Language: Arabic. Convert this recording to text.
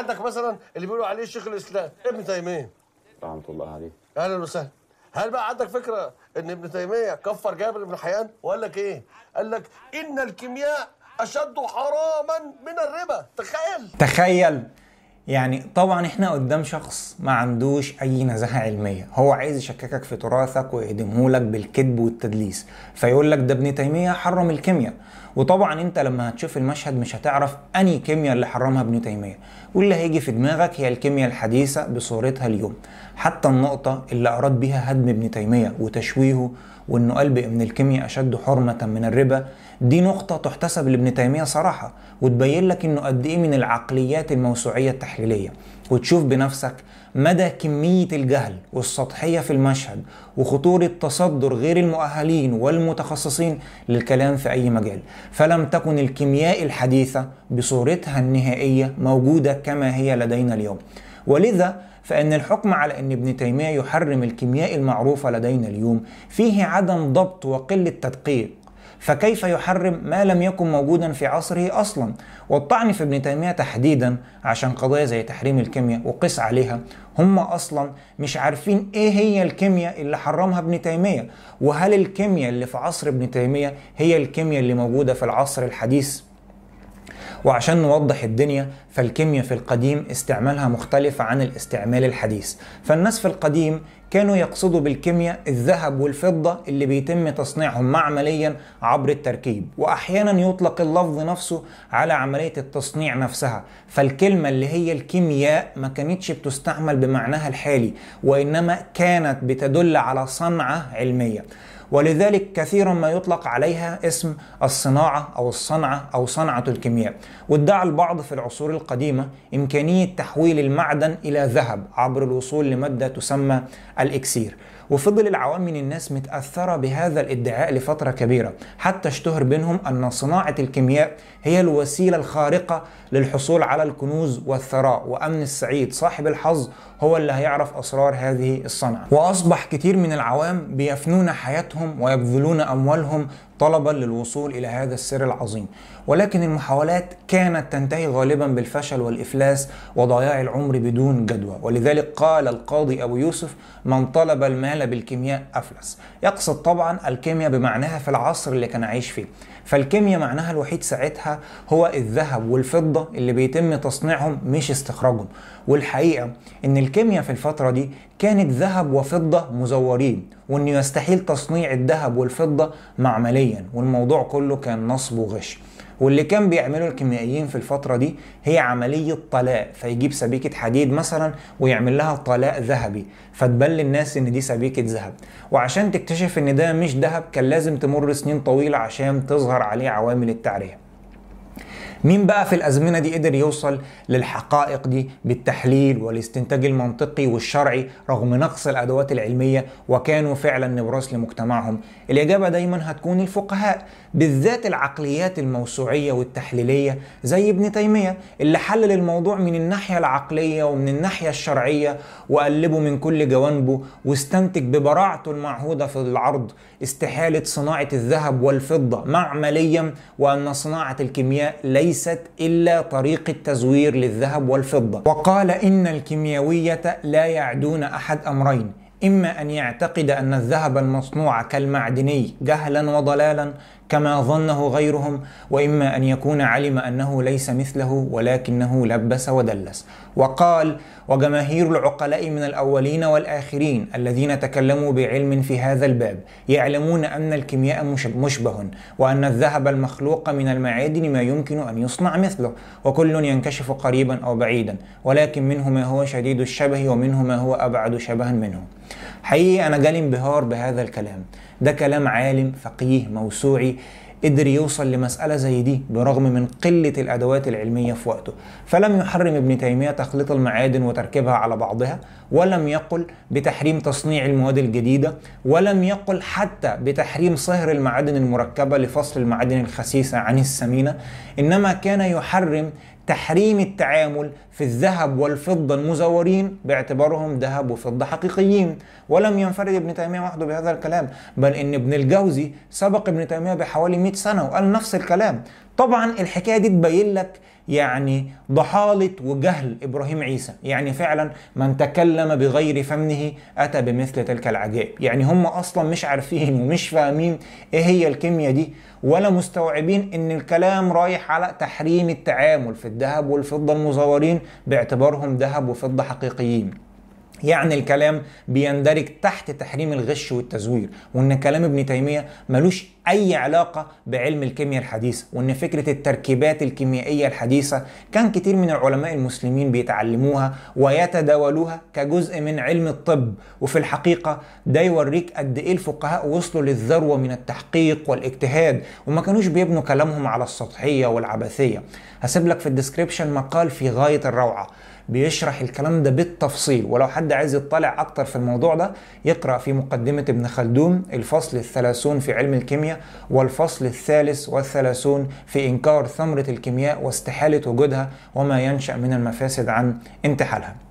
عندك مثلا اللي بيقولوا عليه شيخ الاسلام ابن تيميه رحمه الله عليه اهلا وسهلا هل بقى عندك فكره ان ابن تيميه كفر جابر بن حيان وقال لك ايه؟ قال لك ان الكيمياء اشد حراما من الربا تخيل تخيل يعني طبعا احنا قدام شخص ما عندوش اي نزاهه علميه هو عايز يشككك في تراثك ويهدمهولك بالكذب والتدليس فيقول لك ده ابن تيميه حرم الكيمياء وطبعا انت لما هتشوف المشهد مش هتعرف انهي كيمياء اللي حرمها ابن تيميه واللي هيجي في دماغك هي الكيمياء الحديثه بصورتها اليوم حتى النقطه اللي اراد بيها هدم ابن تيميه وتشويهه وانه قال بان الكيمياء اشد حرمه من الربا دي نقطه تحتسب لابن تيميه صراحه وتبين لك انه قد ايه من العقليات الموسوعيه التحليليه التحليليه وتشوف بنفسك مدى كميه الجهل والسطحيه في المشهد وخطوره تصدر غير المؤهلين والمتخصصين للكلام في اي مجال فلم تكن الكيمياء الحديثه بصورتها النهائيه موجوده كما هي لدينا اليوم ولذا فإن الحكم على أن ابن تيمية يحرم الكيمياء المعروفة لدينا اليوم فيه عدم ضبط وقلة تدقيق فكيف يحرم ما لم يكن موجودا في عصره اصلا والطعن في ابن تيميه تحديدا عشان قضايا زي تحريم الكيمياء وقيس عليها هم اصلا مش عارفين ايه هي الكيمياء اللي حرمها ابن تيميه وهل الكيمياء اللي في عصر ابن تيميه هي الكيمياء اللي موجوده في العصر الحديث وعشان نوضح الدنيا فالكيمياء في القديم استعمالها مختلف عن الاستعمال الحديث فالناس في القديم كانوا يقصدوا بالكيمياء الذهب والفضة اللي بيتم تصنيعهم معمليا عبر التركيب وأحيانا يطلق اللفظ نفسه على عملية التصنيع نفسها فالكلمة اللي هي الكيمياء ما كانتش بتستعمل بمعناها الحالي وإنما كانت بتدل على صنعة علمية ولذلك كثيرا ما يطلق عليها اسم الصناعة أو الصنعة أو صنعة الكيمياء وادعى البعض في العصور القديمة إمكانية تحويل المعدن إلى ذهب عبر الوصول لمادة تسمى الإكسير وفضل العوام من الناس متأثرة بهذا الادعاء لفترة كبيرة حتى اشتهر بينهم أن صناعة الكيمياء هي الوسيلة الخارقة للحصول على الكنوز والثراء وأمن السعيد صاحب الحظ هو اللي هيعرف أسرار هذه الصنعة وأصبح كتير من العوام بيفنون حياتهم ويبذلون أموالهم طلبا للوصول الى هذا السر العظيم ولكن المحاولات كانت تنتهي غالبا بالفشل والافلاس وضياع العمر بدون جدوى ولذلك قال القاضي ابو يوسف من طلب المال بالكيمياء افلس يقصد طبعا الكيمياء بمعناها في العصر اللي كان عايش فيه فالكيمياء معناها الوحيد ساعتها هو الذهب والفضه اللي بيتم تصنيعهم مش استخراجهم والحقيقه ان الكيمياء في الفترة دي كانت ذهب وفضة مزورين وانه يستحيل تصنيع الذهب والفضة معمليا والموضوع كله كان نصب وغش واللي كان بيعمله الكيميائيين في الفترة دي هي عملية طلاء فيجيب سبيكة حديد مثلا ويعمل لها طلاء ذهبي فتبل الناس ان دي سبيكة ذهب وعشان تكتشف ان ده مش ذهب كان لازم تمر سنين طويلة عشان تظهر عليه عوامل التعرية مين بقى في الازمنه دي قدر يوصل للحقائق دي بالتحليل والاستنتاج المنطقي والشرعي رغم نقص الادوات العلميه وكانوا فعلا نبراس لمجتمعهم الاجابه دايما هتكون الفقهاء بالذات العقليات الموسوعيه والتحليليه زي ابن تيميه اللي حلل الموضوع من الناحيه العقليه ومن الناحيه الشرعيه وقلبه من كل جوانبه واستنتج ببراعته المعهوده في العرض استحاله صناعه الذهب والفضه معمليا وان صناعه الكيمياء ليس ليست إلا طريقة تزوير للذهب والفضة وقال إن الكيميائية لا يعدون أحد أمرين إما أن يعتقد أن الذهب المصنوع كالمعدني جهلا وضلالا كما ظنه غيرهم واما ان يكون علم انه ليس مثله ولكنه لبس ودلس وقال وجماهير العقلاء من الاولين والاخرين الذين تكلموا بعلم في هذا الباب يعلمون ان الكيمياء مشبه وان الذهب المخلوق من المعادن ما يمكن ان يصنع مثله وكل ينكشف قريبا او بعيدا ولكن منه ما هو شديد الشبه ومنه ما هو ابعد شبها منه حقيقي انا جالي انبهار بهذا الكلام ده كلام عالم فقيه موسوعي قدر يوصل لمسألة زي دي برغم من قلة الأدوات العلمية في وقته فلم يحرم ابن تيمية تخليط المعادن وتركيبها على بعضها ولم يقل بتحريم تصنيع المواد الجديدة ولم يقل حتى بتحريم صهر المعادن المركبة لفصل المعادن الخسيسة عن السمينة إنما كان يحرم تحريم التعامل في الذهب والفضة المزورين باعتبارهم ذهب وفضة حقيقيين ولم ينفرد ابن تيمية وحده بهذا الكلام بل إن ابن الجوزي سبق ابن تيمية بحوالي 100 سنه وقال نفس الكلام طبعا الحكايه دي تبين لك يعني ضحالة وجهل إبراهيم عيسى يعني فعلا من تكلم بغير فمه أتى بمثل تلك العجائب يعني هم أصلا مش عارفين ومش فاهمين إيه هي الكيمياء دي ولا مستوعبين إن الكلام رايح على تحريم التعامل في الذهب والفضة المزورين باعتبارهم ذهب وفضة حقيقيين يعني الكلام بيندرج تحت تحريم الغش والتزوير وان كلام ابن تيميه ملوش اي علاقه بعلم الكيمياء الحديثه وان فكره التركيبات الكيميائيه الحديثه كان كتير من العلماء المسلمين بيتعلموها ويتداولوها كجزء من علم الطب وفي الحقيقه ده يوريك قد ايه الفقهاء وصلوا للذروه من التحقيق والاجتهاد وما كانوش بيبنوا كلامهم على السطحيه والعبثيه هسيب لك في الديسكريبشن مقال في غايه الروعه بيشرح الكلام ده بالتفصيل ولو حد عايز يطلع اكتر في الموضوع ده يقرا في مقدمه ابن خلدون الفصل الثلاثون في علم الكيمياء والفصل الثالث والثلاثون في انكار ثمره الكيمياء واستحاله وجودها وما ينشا من المفاسد عن انتحالها